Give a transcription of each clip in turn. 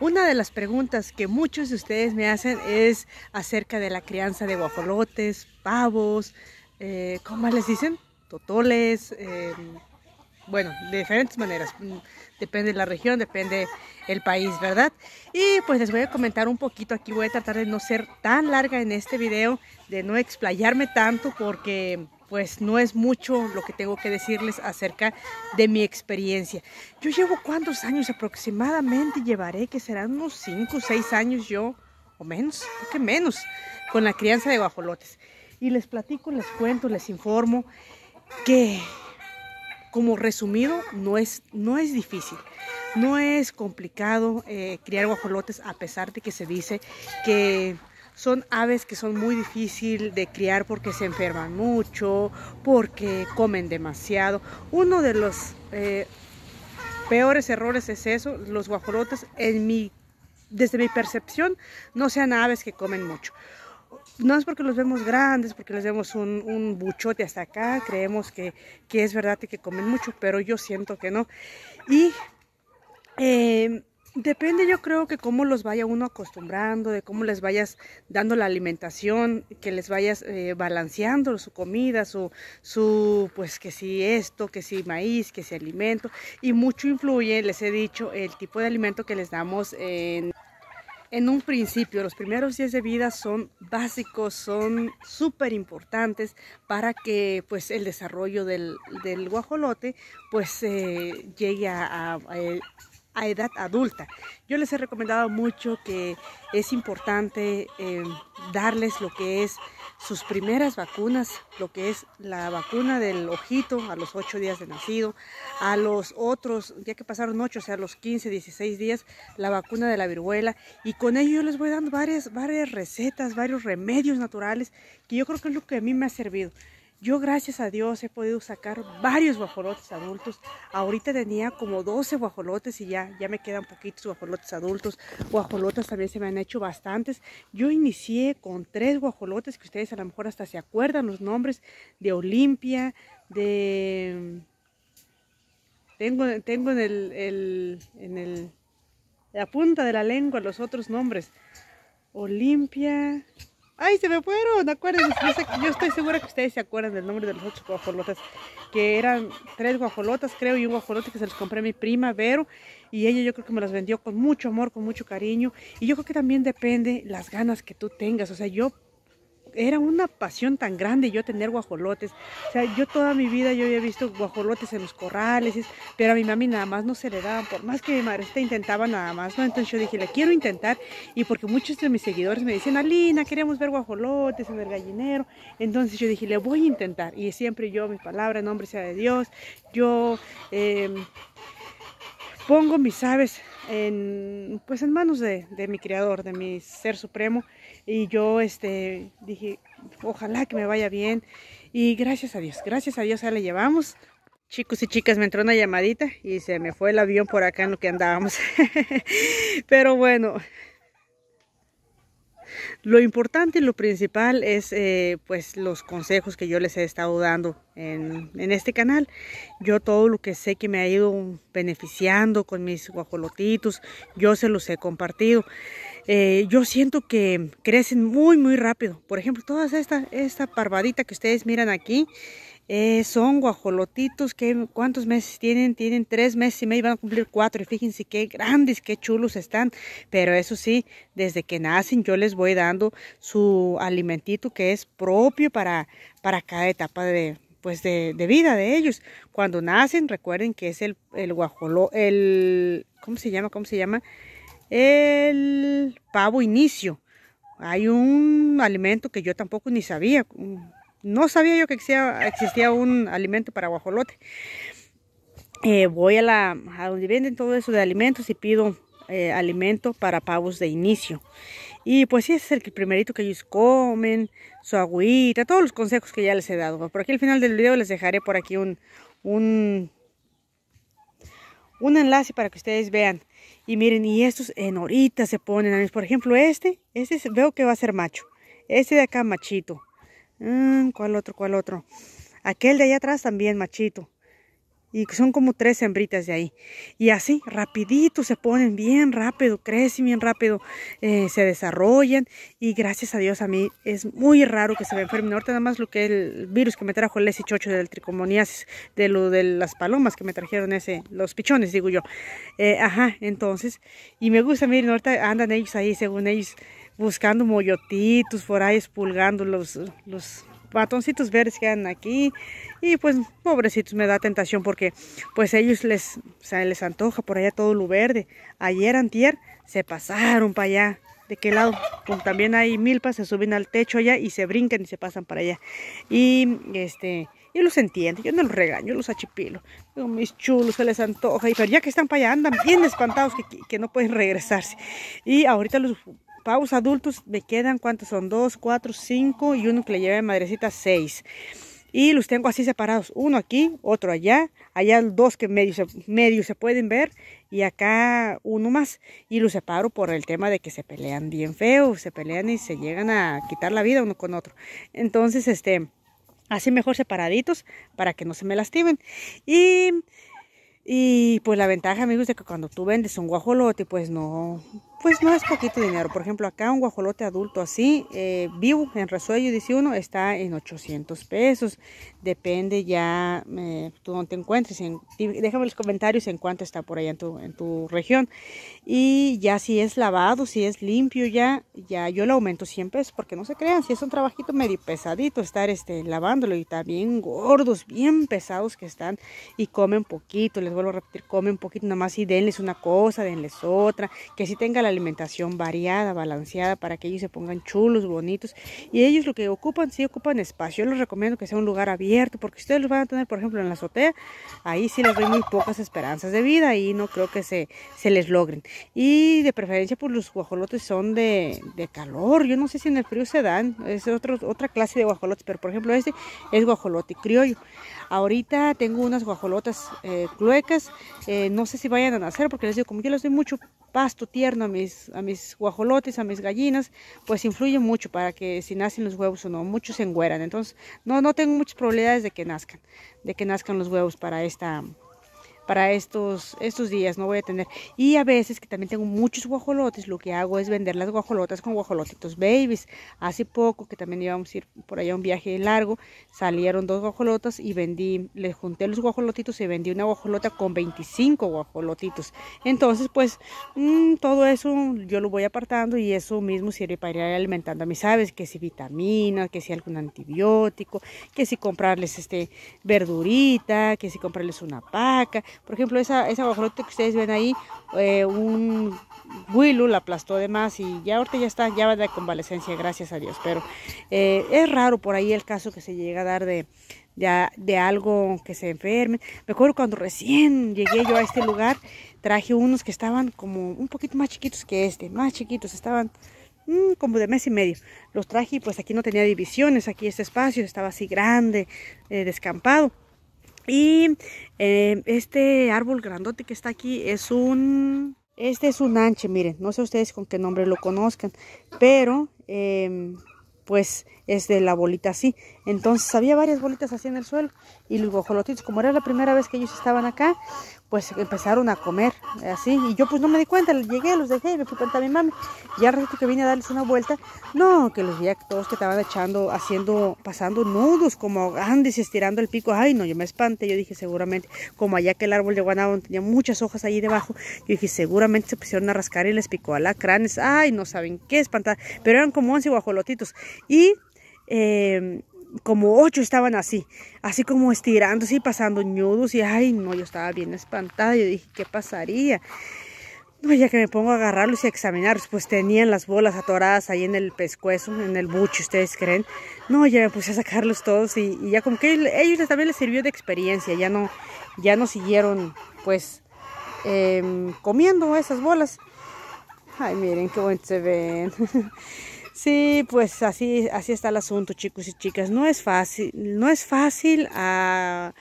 Una de las preguntas que muchos de ustedes me hacen es acerca de la crianza de guajolotes, pavos, eh, ¿cómo les dicen? Totoles, em, bueno, de diferentes maneras. Mm, depende de la región, depende el país, ¿verdad? Y pues les voy a comentar un poquito aquí. Voy a tratar de no ser tan larga en este video, de no explayarme tanto porque pues no es mucho lo que tengo que decirles acerca de mi experiencia. Yo llevo cuántos años aproximadamente llevaré, que serán unos 5 o 6 años yo, o menos, que menos, con la crianza de guajolotes. Y les platico, les cuento, les informo que como resumido, no es, no es difícil. No es complicado eh, criar guajolotes a pesar de que se dice que son aves que son muy difíciles de criar porque se enferman mucho, porque comen demasiado. Uno de los eh, peores errores es eso, los guajolotes en mi desde mi percepción, no sean aves que comen mucho. No es porque los vemos grandes, porque les vemos un, buchote hasta acá, creemos que, es verdad que comen mucho, pero yo siento que no. Y eh, Depende yo creo que cómo los vaya uno acostumbrando, de cómo les vayas dando la alimentación, que les vayas eh, balanceando su comida, su, su, pues que si esto, que si maíz, que si alimento. Y mucho influye, les he dicho, el tipo de alimento que les damos en... un principio, los primeros días de vida son básicos, son súper importantes para que pues, el desarrollo del, guajolote pues, eh, llegue a eh, a edad adulta. Yo les he recomendado mucho que es importante eh, darles lo que es sus primeras vacunas, lo que es la vacuna del ojito a los 8 días de nacido, a los otros, ya que pasaron 8, o sea, los 15, 16 días, la vacuna de la viruela. Y con ello yo les voy dando varias, varias recetas, varios remedios naturales, que yo creo que es lo que a mí me ha servido. Yo gracias a Dios he podido sacar varios guajolotes adultos. Ahorita tenía como 12 guajolotes y ya, ya me quedan poquitos guajolotes adultos. Guajolotas también se me han hecho bastantes. Yo inicié con tres guajolotes que ustedes a lo mejor hasta se acuerdan los nombres de Olimpia, de... Tengo, tengo en, el, el, en el, la punta de la lengua los otros nombres. Olimpia, ¡Ay, se me fueron! Acuérdense, yo, estoy segura que ustedes se acuerdan del nombre de los ocho guajolotas, que eran tres guajolotas, creo, y un guajolote que se los compré a mi prima, Vero, y ella yo creo que me las vendió con mucho amor, con mucho cariño, y yo creo que también depende las ganas que tú tengas, o sea, yo era una pasión tan grande yo tener guajolotes. O sea, yo toda mi vida yo había visto guajolotes en los corrales, pero a mi mami nada más no se le daban, por más que mi madre intentaba nada más, ¿no? Entonces yo dije, le quiero intentar, y porque muchos de mis seguidores me dicen Alina, queremos ver guajolotes en el gallinero. Entonces yo dije, le voy a intentar, y siempre yo, mi palabra, en nombre sea de Dios, yo... Em, pongo mis aves en, pues en manos de, mi creador, de mi ser supremo. Y yo este, dije, ojalá que me vaya bien. Y gracias a Dios, gracias a Dios, ya le llevamos. Chicos y chicas, me entró una llamadita y se me fue el avión por acá en lo que andábamos. Pero bueno, lo importante y lo principal es eh, pues los consejos que yo les he estado dando en, en, este canal. Yo todo lo que sé que me ha ido beneficiando con mis guajolotitos, yo se los he compartido. Eh, yo siento que crecen muy, muy rápido. Por ejemplo, toda esta, esta parvadita que ustedes miran aquí, eh, son guajolotitos que cuántos meses tienen, tienen tres meses y medio, van a cumplir cuatro. Y fíjense qué grandes, qué chulos están. Pero eso sí, desde que nacen yo les voy dando su alimentito que es propio para, para cada etapa de, pues de, vida de ellos. Cuando nacen, recuerden que es el, el el, ¿cómo se llama? ¿Cómo se llama? El pavo inicio. Hay un alimento que yo tampoco ni sabía, no sabía yo que existía, un alimento para guajolote. Eh, voy a la donde venden todo eso de alimentos y pido eh, alimento para pavos de inicio. Y pues sí, es el primerito que ellos comen, su agüita, todos los consejos que ya les he dado. Por aquí al final del video les dejaré por aquí un, un, un enlace para que ustedes vean. Y miren, y estos en horita se ponen. Por ejemplo, este, este veo que va a ser macho. Este de acá machito. Mm, ¿Cuál otro? ¿Cuál otro? Aquel de allá atrás también, machito. Y son como tres hembritas de ahí. Y así, rapidito se ponen, bien rápido, crecen bien rápido, eh, se desarrollan. Y gracias a Dios a mí es muy raro que se me enfermen. Ahorita nada más lo que el virus que me trajo el S8 del tricomoniasis, de lo de las palomas que me trajeron ese, los pichones, digo yo. Eh, ajá, entonces. Y me gusta, miren, ahorita andan ellos ahí, según ellos buscando moyotitos, por ahí los, los batoncitos verdes que andan aquí. Y pues, pobrecitos, me da tentación porque pues ellos les, o sea, les antoja por allá todo lo verde. Ayer, antier, se pasaron para allá. ¿De qué lado? Pues, también hay milpas, se suben al techo allá y se brincan y se pasan para allá. Y este... Yo los entiendo, yo no los regaño, yo los achipilo. mis chulos, se les antoja. Y, pero ya que están para allá, andan bien espantados que, que no pueden regresarse. Y ahorita los Paus adultos me quedan, ¿cuántos son? Dos, cuatro, cinco y uno que le lleva a madrecita, seis. Y los tengo así separados, uno aquí, otro allá, allá dos que medio se, medio se pueden ver y acá uno más. Y los separo por el tema de que se pelean bien feo, se pelean y se llegan a quitar la vida uno con otro. Entonces, este, así mejor separaditos para que no se me lastimen. Y, y pues la ventaja, amigos, es que cuando tú vendes un guajolote, pues no, pues no es poquito dinero. Por ejemplo, acá un guajolote adulto así, eh, vivo en resuello uno, está en 800 pesos. Depende ya eh, tú dónde te encuentres. En, déjame los comentarios en cuánto está por allá en tu, en tu región. Y ya si es lavado, si es limpio ya, ya yo le aumento 100 pesos. Porque no se crean, si es un trabajito medio pesadito estar este, lavándolo y también gordos, bien pesados que están y comen poquito. Les vuelvo a repetir, comen poquito. Nada más y denles una cosa, denles otra. Que si tenga la alimentación variada, balanceada, para que ellos se pongan chulos, bonitos. Y ellos lo que ocupan, sí ocupan espacio. Yo les recomiendo que sea un lugar abierto, porque ustedes los van a tener, por ejemplo, en la azotea, ahí sí les doy muy pocas esperanzas de vida y no creo que se, se les logren. Y de preferencia, pues los guajolotes son de, de calor. Yo no sé si en el frío se dan, es otro, otra clase de guajolotes, pero por ejemplo este es guajolote criollo. Ahorita tengo unas guajolotas eh, cluecas, eh, no sé si vayan a nacer porque les digo, como yo les doy mucho pasto tierno a mis, a mis guajolotes, a mis gallinas, pues influye mucho para que si nacen los huevos o no, muchos se engüeran. Entonces, no, no tengo muchas probabilidades de que nazcan, de que nazcan los huevos para esta, para estos, estos días, no voy a tener. Y a veces que también tengo muchos guajolotes, lo que hago es vender las guajolotas con guajolotitos babies. Hace poco que también íbamos a ir por allá a un viaje largo, salieron dos guajolotas y vendí, les junté los guajolotitos y vendí una guajolota con 25 guajolotitos. Entonces, pues mm, todo eso yo lo voy apartando y eso mismo sirve para ir alimentando a mis aves, que si vitaminas, que si algún antibiótico, que si comprarles este verdurita, que si comprarles una paca, por ejemplo, esa, esa que ustedes ven ahí, eh, un Willu la aplastó de más y ya ahorita ya está, ya va de convalecencia, gracias a Dios. Pero eh, es raro por ahí el caso que se llega a dar de, de, algo que se enferme. Me acuerdo cuando recién llegué yo a este lugar, traje unos que estaban como un poquito más chiquitos que este, más chiquitos, estaban mm, como de mes y medio. Los traje y pues aquí no tenía divisiones, aquí este espacio estaba así grande, eh, descampado. Y eh, este árbol grandote que está aquí es un... Este es un anche, miren. No sé ustedes con qué nombre lo conozcan. Pero, em, pues, es de la bolita así. Entonces, había varias bolitas así en el suelo. Y los guajolotitos, como era la primera vez que ellos estaban acá, pues empezaron a comer así y yo pues no me di cuenta, llegué, los dejé me fui cuenta mi mami. Y al que vine a darles una vuelta, no, que los vi a todos que estaban echando, haciendo, pasando nudos como grandes estirando el pico. Ay, no, yo me espanté, yo dije seguramente, como allá que el árbol de guanabón tenía muchas hojas ahí debajo, yo dije seguramente se pusieron a rascar y les picó alacranes. Ay, no saben qué espantar, pero eran como once guajolotitos y... Eh, como ocho estaban así, así como estirándose y pasando ñudos. Y ay, no, yo estaba bien espantada. Yo dije, ¿qué pasaría? No, ya que me pongo a agarrarlos y a examinarlos, pues tenían las bolas atoradas ahí en el pescuezo, en el buche, ustedes creen. No, ya me puse a sacarlos todos y, ya como que ellos también les sirvió de experiencia, ya no, ya no siguieron pues em, comiendo esas bolas. Ay, miren qué buen se ven. Sí, pues así, así está el asunto, chicos y chicas. No es fácil, no es fácil ah,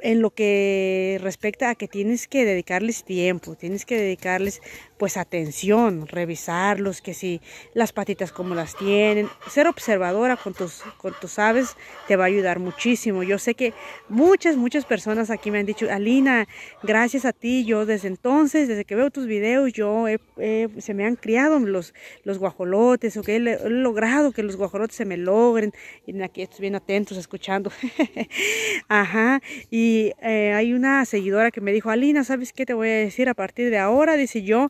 en lo que respecta a que tienes que dedicarles tiempo, tienes que dedicarles pues atención, revisarlos, que si las patitas como las tienen, ser observadora con tus, con aves te va a ayudar muchísimo. Yo sé que muchas, muchas personas aquí me han dicho, Alina, gracias a ti, yo desde entonces, desde que veo tus videos, yo se me han criado los, los guajolotes, o que he, logrado que los guajolotes se me logren. Y aquí estoy bien atentos, escuchando. Ajá, y eh, hay una seguidora que me dijo, Alina, ¿sabes qué te voy a decir a partir de ahora? Dice yo,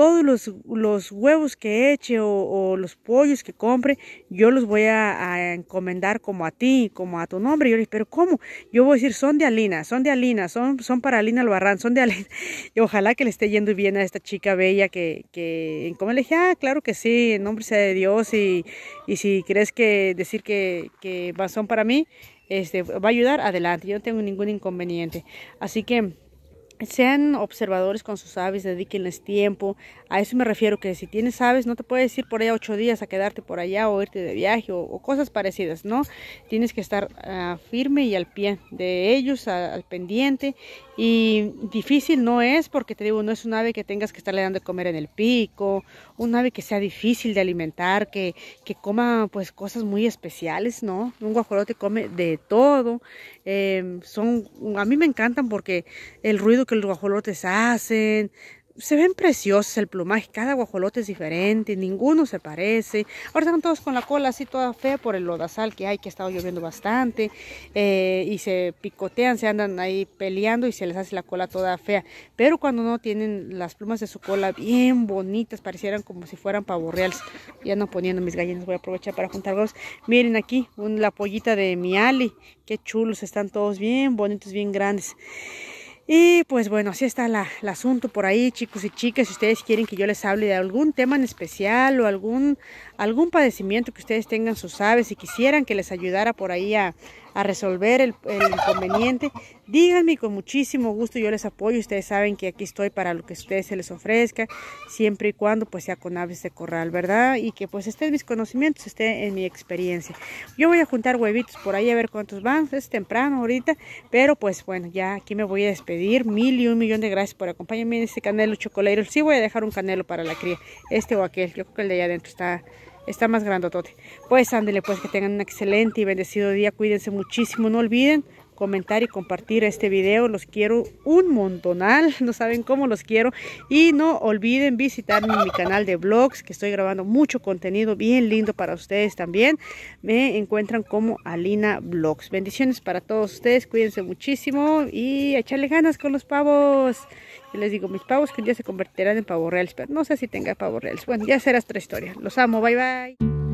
todos los, los huevos que eche o, los pollos que compre, yo los voy a, encomendar como a ti, como a tu nombre. Yo le dije, pero ¿cómo? Yo voy a decir, son de Alina, son de Alina, son, son para Alina Albarrán, son de Alina. Y ojalá que le esté yendo bien a esta chica bella que, que como le dije, ah, claro que sí, en nombre sea de Dios y, si crees que decir que, que son para mí, este, va a ayudar, adelante. Yo no tengo ningún inconveniente. Así que sean observadores con sus aves, dedíquenles tiempo. A eso me refiero, que si tienes aves, no te puedes ir por allá ocho días a quedarte por allá o irte de viaje o, cosas parecidas, ¿no? Tienes que estar ah, firme y al pie de ellos, al pendiente. Y difícil no es, porque te digo, no es un ave que tengas que estarle dando de comer en el pico, un ave que sea difícil de alimentar, que, que coma pues cosas muy especiales, ¿no? Un guajolote come de todo. Eh, son, a mí me encantan porque el ruido que los guajolotes hacen. Se ven preciosos el plumaje, cada guajolote es diferente, ninguno se parece. Ahora están todos con la cola así toda fea por el lodazal que hay, que ha estado lloviendo bastante. Eh, y se picotean, se andan ahí peleando y se les hace la cola toda fea. Pero cuando no tienen las plumas de su cola bien bonitas, parecieran como si fueran pavorreales. Ya no poniendo mis gallinas, voy a aprovechar para juntarlos. Miren aquí, la pollita de mi Ali. Qué chulos, están todos bien bonitos, bien grandes. Y pues bueno, así está el asunto por ahí, chicos y chicas. Si ustedes quieren que yo les hable de algún tema en especial o algún, algún padecimiento que ustedes tengan sus aves y quisieran que les ayudara por ahí a, a resolver el, inconveniente, díganme con muchísimo gusto yo les apoyo. Ustedes saben que aquí estoy para lo que ustedes se les ofrezca, siempre y cuando pues sea con aves de corral, ¿verdad? Y que pues estén mis conocimientos, esté en mi experiencia. Yo voy a juntar huevitos por ahí a ver cuántos van, es temprano ahorita, pero pues bueno, ya aquí me voy a despedir. Mil y un millón de gracias por acompañarme en este canelo chocolero. Sí voy a dejar un canelo para la cría, este o aquel, yo creo que el de allá adentro está Está más grandotote. Pues ándele, pues que tengan un excelente y bendecido día. Cuídense muchísimo. No olviden comentar y compartir este video. Los quiero un montonal, no saben cómo los quiero. Y no olviden visitar mi canal de vlogs, que estoy grabando mucho contenido bien lindo para ustedes también. Me encuentran como Alina Vlogs. Bendiciones para todos ustedes, cuídense muchísimo y echarle ganas con los pavos. Y les digo, mis pavos que un día se convertirán en pavos reales, pero no sé si tenga pavos reales. Bueno, ya será otra historia. Los amo, bye bye.